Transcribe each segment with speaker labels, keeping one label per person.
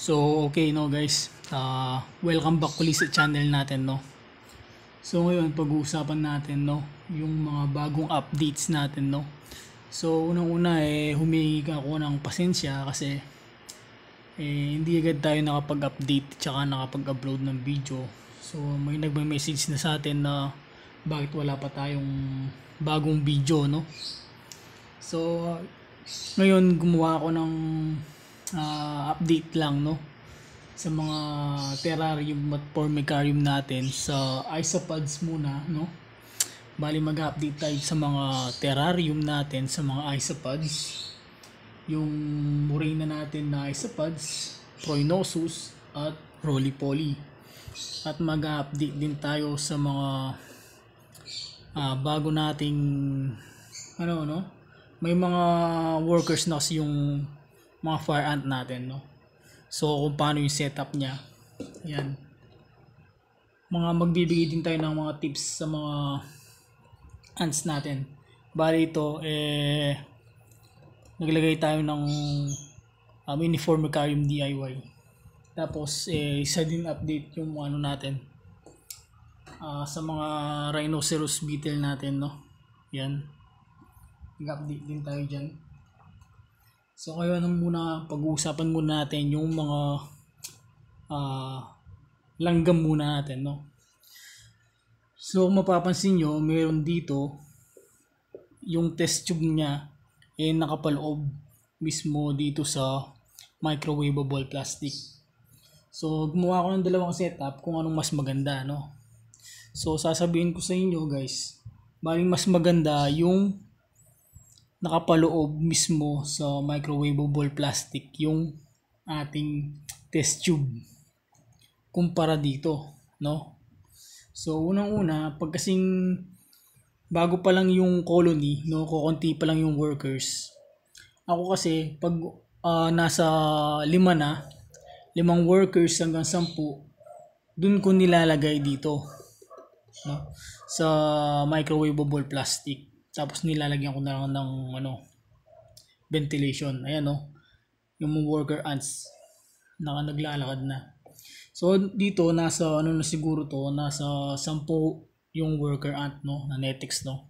Speaker 1: So, okay no guys. Uh, welcome back ulit sa channel natin no. So, ngayon pag-uusapan natin no yung mga bagong updates natin no. So, unang-una eh humingi ako ng pasensya kasi eh, hindi agad tayo nakapag-update tsaka nakapag-upload ng video. So, may nagme-message na sa atin na bakit wala pa tayong bagong video no. So, ngayon gumawa ako ng uh, update lang no sa mga terrarium at formicarium natin sa isopods muna no bali mag-update tayo sa mga terrarium natin sa mga isopods yung murena natin na isopods proinosus at rolypoly at mag-update din tayo sa mga uh, bago nating ano no may mga workers na kasi yung mga fire ant natin, no? So, kung paano yung setup niya. Yan. Mga magbibigay din tayo ng mga tips sa mga ants natin. Bali ito, eh, naglagay tayo ng um, uniformicarium DIY. Tapos, eh, isa din update yung ano natin. Uh, sa mga rhinoceros beetle natin, no? Yan. Nag-update din tayo dyan. So ngayon ang muna pag-uusapan muna natin yung mga uh, langgam muna natin, no? So kung mapapansin nyo, meron dito yung test tube niya eh nakapaloob mismo dito sa microwavable plastic. So gumawa ko ng dalawang setup kung anong mas maganda, no? So sasabihin ko sa inyo guys, baling mas maganda yung nakapaloob mismo sa microwavable plastic yung ating test tube kumpara dito, no? So, unang-una, pag kasing bago pa lang yung colony, no, kokonti pa lang yung workers, ako kasi, pag uh, nasa lima na, limang workers hanggang sampu, dun ko nilalagay dito, no, sa microwavable plastic. Tapos nilalagyan ko na lang ng ano, ventilation. Ayan no. Yung worker ants naka naglalakad na. So dito nasa ano na siguro to, nasa 10 yung worker ant no na netics no.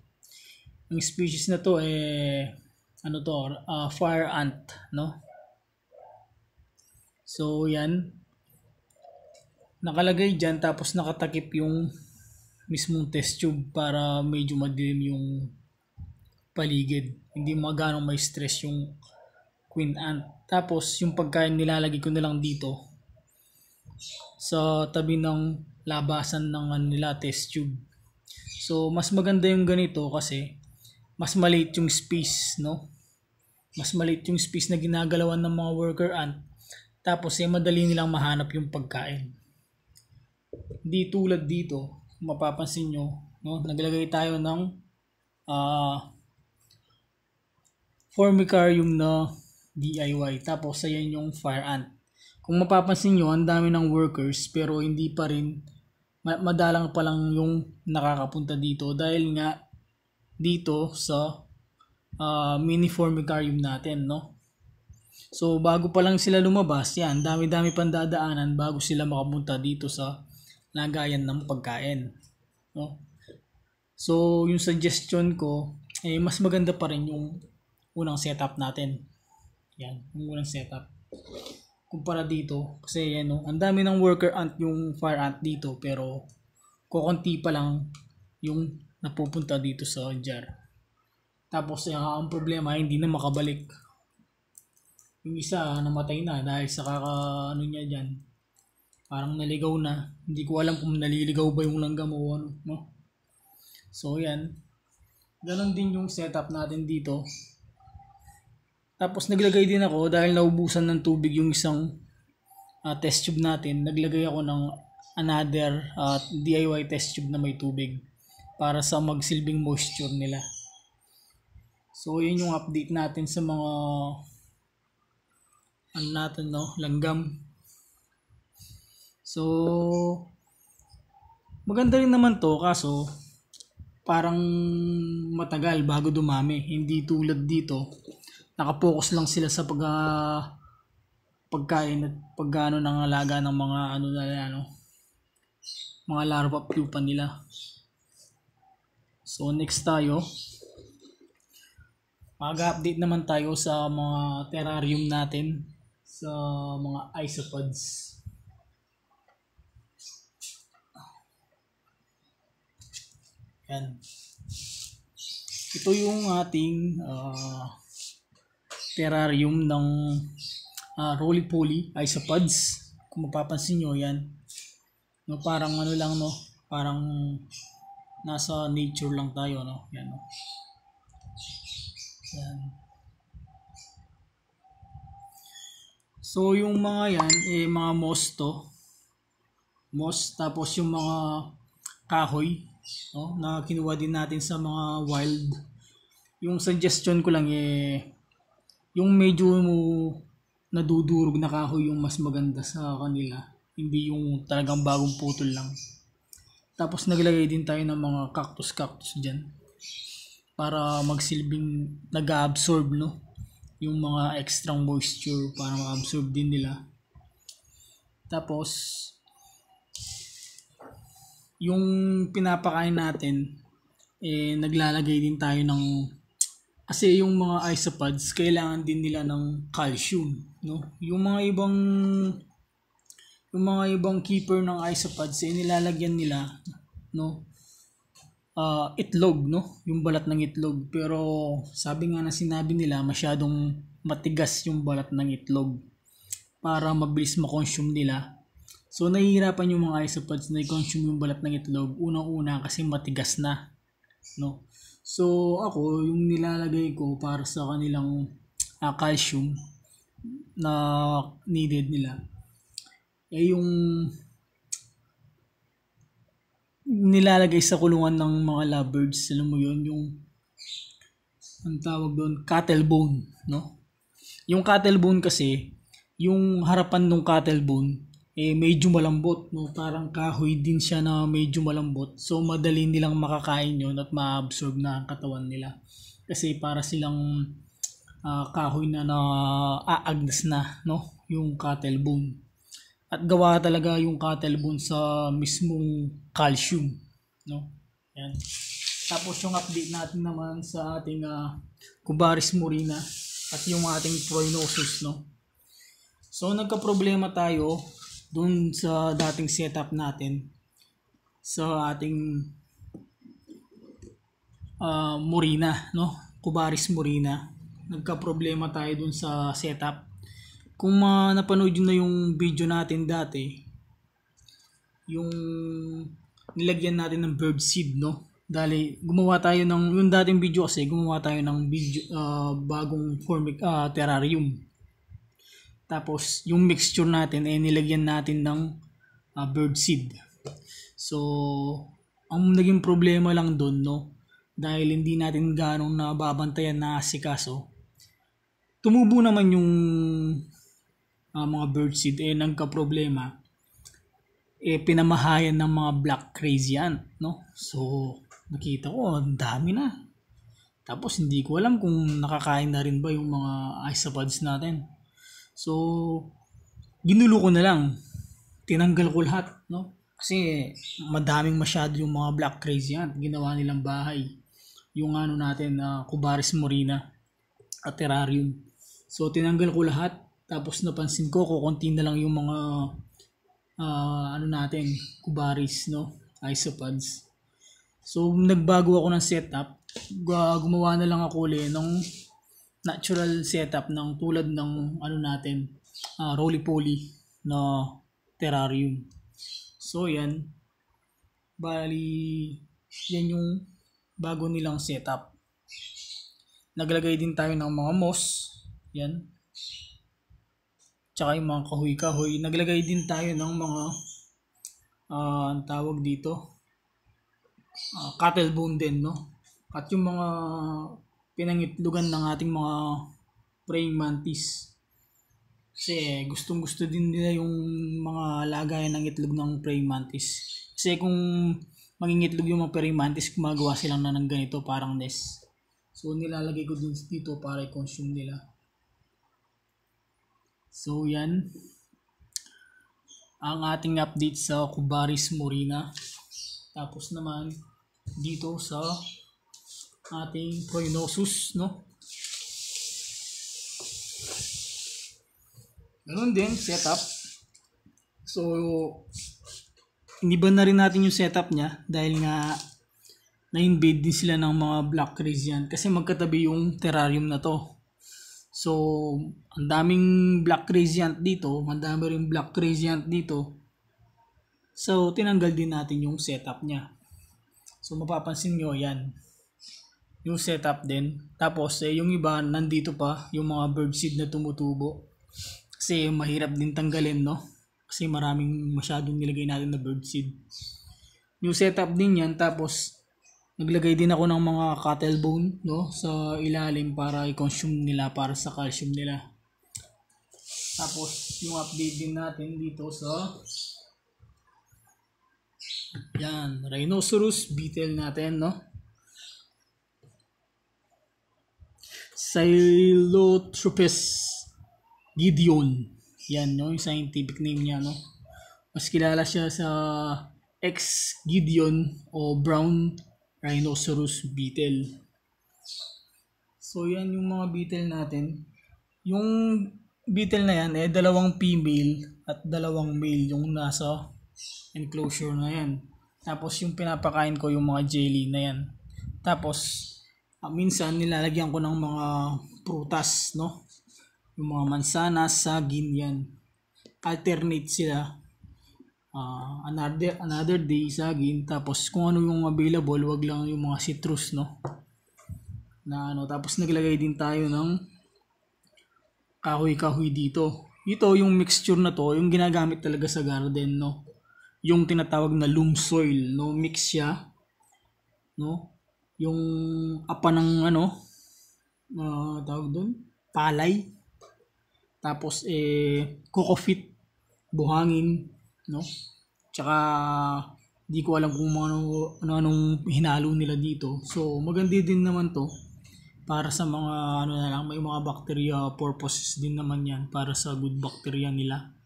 Speaker 1: Ang species na to eh ano to, uh, fire ant no. So yan. Nakalagay diyan tapos nakatakip yung mismong test tube para medyo madilim yung paligid. Hindi magano may stress yung queen ant. Tapos yung pagkain nilalagay ko na lang dito sa tabi ng labasan ng ano nila test tube. So mas maganda yung ganito kasi mas maliit yung space, no? Mas maliit yung space na ginagalawan ng mga worker ant. Tapos eh madali nilang mahanap yung pagkain. Hindi tulad dito, mapapansin nyo, no? Naglagay tayo ng uh, formicarium na DIY. Tapos, ayan yung fire ant. Kung mapapansin nyo, ang dami ng workers pero hindi pa rin madalang pa lang yung nakakapunta dito dahil nga dito sa uh, mini formicarium natin, no? So, bago pa lang sila lumabas, yan, dami-dami pang dadaanan bago sila makapunta dito sa lagayan ng pagkain. No? So, yung suggestion ko, eh, mas maganda pa rin yung unang setup natin. Yan, yung unang setup. Kumpara dito, kasi yan, no, ang dami ng worker ant yung fire ant dito, pero kukunti pa lang yung napupunta dito sa jar. Tapos yung ang problema, hindi na makabalik. Yung isa, namatay na dahil sa kaka, ano niya dyan, parang naligaw na. Hindi ko alam kung naliligaw ba yung langgam o ano, no? So, yan. Ganon din yung setup natin dito. Tapos naglagay din ako dahil naubusan ng tubig yung isang uh, test tube natin. Naglagay ako ng another uh, ah, DIY test tube na may tubig para sa magsilbing moisture nila. So yun yung update natin sa mga ano natin no, langgam. So maganda rin naman to kaso parang matagal bago dumami. Hindi tulad dito nakapokus lang sila sa pag uh, pagkain at pagkano ng alaga ng mga ano na ano mga larva pupa nila so next tayo mag-update naman tayo sa mga terrarium natin sa mga isopods yan ito yung ating uh, terrarium ng uh, ah, roly-poly isopods. Kung mapapansin nyo, yan. No, parang ano lang, no? Parang nasa nature lang tayo, no? Yan, no? Yan. So, yung mga yan, eh, mga mosto. Moss, tapos yung mga kahoy, no? Na kinuha din natin sa mga wild. Yung suggestion ko lang, eh, yung medyo nadudurog na kahoy yung mas maganda sa kanila. Hindi yung talagang bagong putol lang. Tapos naglagay din tayo ng mga cactus-cactus dyan para magsilbing nag-absorb no yung mga extra moisture para ma-absorb din nila. Tapos yung pinapakain natin eh naglalagay din tayo ng kasi yung mga isopods, kailangan din nila ng calcium, no? Yung mga ibang yung mga ibang keeper ng isopods, eh, nilalagyan nila, no? Uh, itlog, no? Yung balat ng itlog. Pero sabi nga na sinabi nila, masyadong matigas yung balat ng itlog para mabilis ma-consume nila. So, nahihirapan yung mga isopods na i-consume yung balat ng itlog. Unang-una kasi matigas na, no? So ako, yung nilalagay ko para sa kanilang uh, calcium na needed nila ay eh yung nilalagay sa kulungan ng mga lovebirds, alam mo yon yung ang tawag doon, cattle bone, no? Yung cattle bone kasi, yung harapan ng cattle bone, eh medyo malambot no parang kahoy din siya na medyo malambot so madali nilang makakain yon at ma-absorb na ang katawan nila kasi para silang uh, kahoy na na naaagnas na no yung cattle bone at gawa talaga yung cattle bone sa mismong calcium no yan tapos yung update natin naman sa ating uh, ah, cubaris morina at yung ating prognosis no So nagka-problema tayo doon sa dating setup natin sa ating uh, Morina, no? Kubaris Morina. Nagka-problema tayo doon sa setup. Kung uh, napanood nyo na yung video natin dati, yung nilagyan natin ng bird seed, no? Dali, gumawa tayo ng, yung dating video kasi, gumawa tayo ng video, uh, bagong formic, uh, terrarium. Tapos, yung mixture natin ay eh, nilagyan natin ng uh, ah, birdseed. So, ang naging problema lang doon, no? Dahil hindi natin ganong nababantayan na sikaso. Tumubo naman yung uh, mga birdseed eh nagka-problema eh pinamahayan ng mga black crazy ant, no? So, nakita ko, ang dami na. Tapos hindi ko alam kung nakakain na rin ba yung mga isopods natin. So, ginulo ko na lang. Tinanggal ko lahat, no? Kasi madaming masyado yung mga black crazy yan. Ginawa nilang bahay. Yung ano natin, uh, ah, Cubaris Morina at Terrarium. So, tinanggal ko lahat. Tapos napansin ko, kukunti na lang yung mga uh, ano natin, Cubaris, no? Isopods. So, nagbago ako ng setup. Gumawa na lang ako ulit nung natural setup ng tulad ng ano natin, uh, roly-poly na terrarium. So yan, bali yan yung bago nilang setup. Naglagay din tayo ng mga moss, yan. Tsaka yung mga kahoy-kahoy. Naglagay din tayo ng mga uh, ang tawag dito, uh, cattle bone din, no? At yung mga pinangitlugan ng ating mga praying mantis. Kasi gustong gusto din nila yung mga lagayan ng itlog ng praying mantis. Kasi kung mangingitlog yung mga praying mantis, gumagawa silang na ng ganito parang nest. So nilalagay ko din dito para i-consume nila. So yan. Ang ating update sa Kubaris Morina. Tapos naman dito sa ating prognosis, no? Ganun din, setup. So, iniba na rin natin yung setup niya dahil nga na-invade din sila ng mga black rays yan kasi magkatabi yung terrarium na to. So, ang daming black radiant dito, ang dami rin black radiant dito. So, tinanggal din natin yung setup niya. So, mapapansin nyo, yan yung setup din. Tapos eh, yung iba nandito pa yung mga bird seed na tumutubo. Kasi yung mahirap din tanggalin no. Kasi maraming masyadong nilagay natin na bird seed. Yung setup din yan tapos naglagay din ako ng mga cattle bone no sa ilalim para i-consume nila para sa calcium nila. Tapos yung update din natin dito sa yan, rhinoceros beetle natin no. Silotropes gideon. Yan, no? Yung scientific name niya, no? Mas kilala siya sa X gideon o brown rhinoceros beetle. So, yan yung mga beetle natin. Yung beetle na yan, eh, dalawang female at dalawang male yung nasa enclosure na yan. Tapos, yung pinapakain ko, yung mga jelly na yan. Tapos, uh, minsan nilalagyan ko ng mga prutas, no? Yung mga mansanas, sa yan. Alternate sila. Uh, another, another day, saging. Tapos kung ano yung available, wag lang yung mga citrus, no? Na ano, tapos naglagay din tayo ng kahoy-kahoy dito. Ito, yung mixture na to, yung ginagamit talaga sa garden, no? Yung tinatawag na loam soil, no? Mix siya, no? yung apa ng ano uh, tawag doon palay tapos eh kokofit buhangin no tsaka di ko alam kung ano, ano anong hinalo nila dito so maganda din naman to para sa mga ano na lang may mga bacteria purposes din naman yan para sa good bacteria nila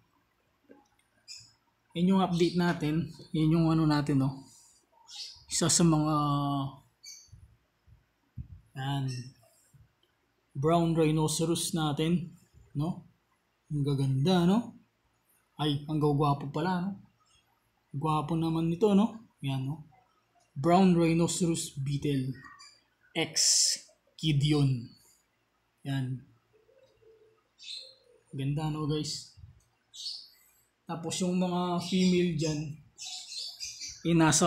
Speaker 1: yun yung update natin yun yung ano natin no isa sa mga and Brown rhinoceros natin, no? Ang gaganda, no? Ay, ang gwapo pala, no? Gwapo naman nito, no? Yan, no? Brown rhinoceros beetle X Gideon. Yan. Ganda, no, guys? Tapos yung mga female dyan, eh, nasa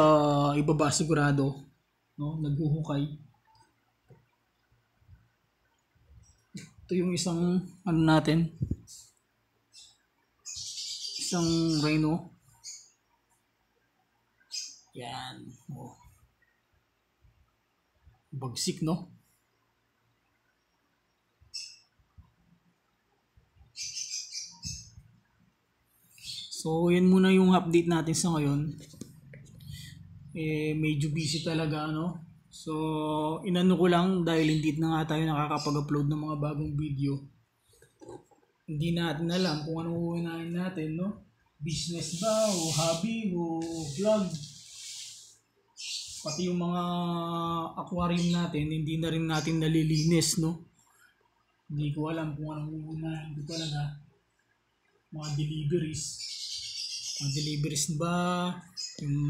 Speaker 1: ibaba sigurado, no? Naghuhukay. ito yung isang ano natin isang rhino yan oh. bagsik no So, yan muna yung update natin sa ngayon. Eh, medyo busy talaga, ano? So, inano ko lang dahil hindi na nga tayo nakakapag-upload ng mga bagong video. Hindi natin alam kung ano uunahin natin, no? Business ba o hobby o vlog? Pati yung mga aquarium natin, hindi na rin natin nalilinis, no? Hindi ko alam kung anong uunahin ko talaga. Mga deliveries. Mga deliveries ba? yung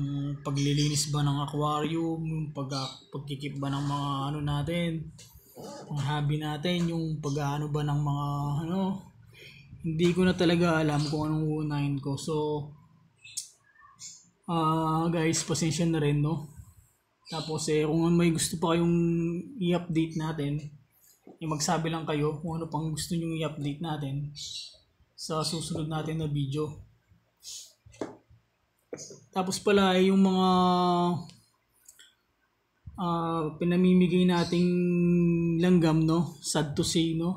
Speaker 1: paglilinis ba ng aquarium, yung pag pagkikip ba ng mga ano natin, ang hobby natin, yung pag-ano ba ng mga ano, hindi ko na talaga alam kung anong uunahin ko. So, ah uh, guys, pasensya na rin, no? Tapos, eh, kung may gusto pa kayong i-update natin, eh, magsabi lang kayo kung ano pang gusto nyo i-update natin sa susunod natin na video. Tapos pala eh, yung mga uh, pinamimigay nating langgam no, sad to say no.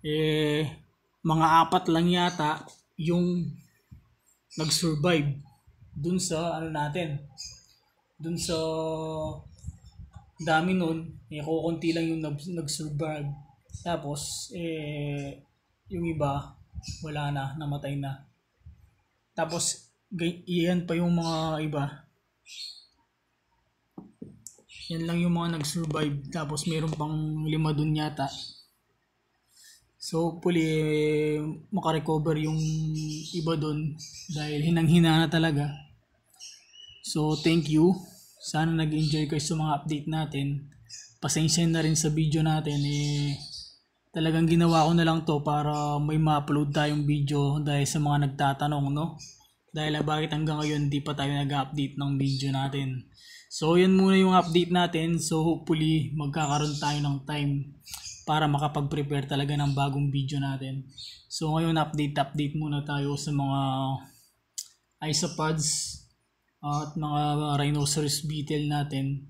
Speaker 1: Eh mga apat lang yata yung nag-survive dun sa ano natin. Dun sa dami nun, eh, kukunti lang yung nag-survive. Tapos, eh, yung iba, wala na, namatay na. Tapos, Iyan pa yung mga iba. Yan lang yung mga nag-survive. Tapos meron pang lima dun yata. So hopefully eh, makarecover yung iba dun dahil hinang-hina na talaga. So thank you. Sana nag-enjoy kayo sa mga update natin. Pasensya na rin sa video natin. Eh, talagang ginawa ko na lang to para may ma-upload tayong video dahil sa mga nagtatanong no. Dahil ah, bakit hanggang ngayon di pa tayo nag-update ng video natin. So yun muna yung update natin. So hopefully magkakaroon tayo ng time para makapag-prepare talaga ng bagong video natin. So ngayon update-update muna tayo sa mga isopods ah, at mga rhinoceros beetle natin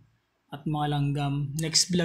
Speaker 1: at mga langgam. Next vlog